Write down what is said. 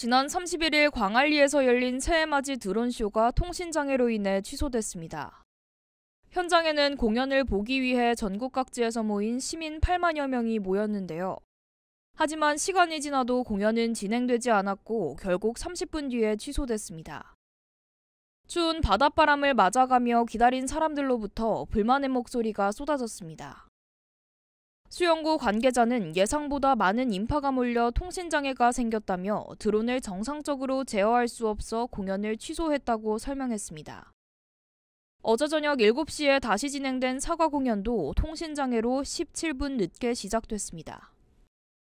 지난 31일 광안리에서 열린 새해맞이 드론쇼가 통신장애로 인해 취소됐습니다. 현장에는 공연을 보기 위해 전국 각지에서 모인 시민 8만여 명이 모였는데요. 하지만 시간이 지나도 공연은 진행되지 않았고 결국 30분 뒤에 취소됐습니다. 추운 바닷바람을 맞아가며 기다린 사람들로부터 불만의 목소리가 쏟아졌습니다. 수영구 관계자는 예상보다 많은 인파가 몰려 통신장애가 생겼다며 드론을 정상적으로 제어할 수 없어 공연을 취소했다고 설명했습니다. 어제 저녁 7시에 다시 진행된 사과 공연도 통신장애로 17분 늦게 시작됐습니다.